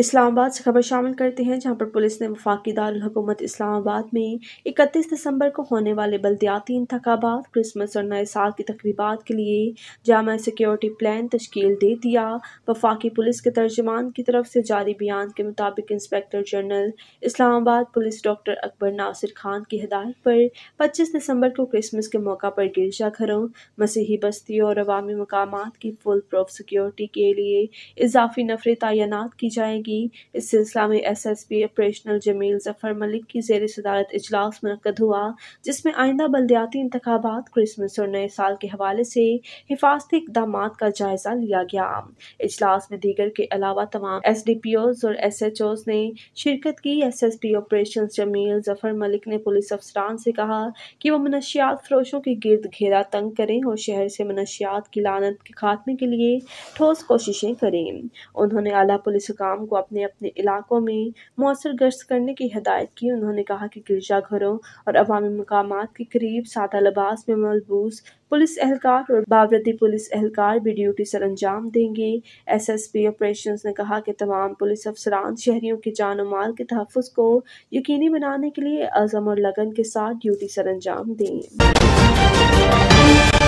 इस्लामाबाद से खबर शामिल करते हैं जहां पर पुलिस ने वफाकी दारकूमत इस्लामाबाद में 31 दिसंबर को होने वाले बल्दियाती इंतबात क्रिसमस और नए साल की तकरीबा के लिए जामा सिक्योरिटी प्लान तश्कील दे दिया वफाकी पुलिस के तर्जमान की तरफ से जारी बयान के मुताबिक inspector general Islamabad police doctor Akbar Nasir Khan की हदायत पर पच्चीस दिसंबर को क्रिसमस के मौका पर गिरजाघरों मसीही बस्तियों और अवामी मकाम की फुल प्रूफ सिक्योरिटी के लिए इजाफी नफरे तैनात की जाएगी की इस सिलसिला में S S P operational Jamil Zafar Malik की जेर सदारत इजलास मनकद हुआ जिसमें आइंदा बलदियाती इंतबात क्रिसमस और नए साल के हवाले से हिफाजती इकदाम का जायजा लिया गया इजलास में दीगर के अलावा तमाम एस डी पी ओज और एस एच ओज ने शिरकत की S S P operation Jamil Zafar Malik ने पुलिस अफसरान से कहा कि वह मनशियात फरोशों के गिरद घेरा तंग करें और शहर से मनशियात की लानत के खात्मे के लिए ठोस कोशिशें करें उन्होंने अला पुलिस हकाम को को अपने अपने इलाकों में मौसर गश्त करने की हदायत की उन्होंने कहा कि गिरजाघरों और अवामी मकाम के करीब सादा लबास में मलबूस पुलिस एहलकार और बावरती पुलिस एहलकार भी ड्यूटी सर अंजाम देंगे एस एस पी ऑपरेशन ने कहा कि तमाम पुलिस अफसरान शहरीों के जान माल के तहफ़ को यकीनी बनाने के लिए अज़म और लगन के साथ ड्यूटी सर अंजाम दें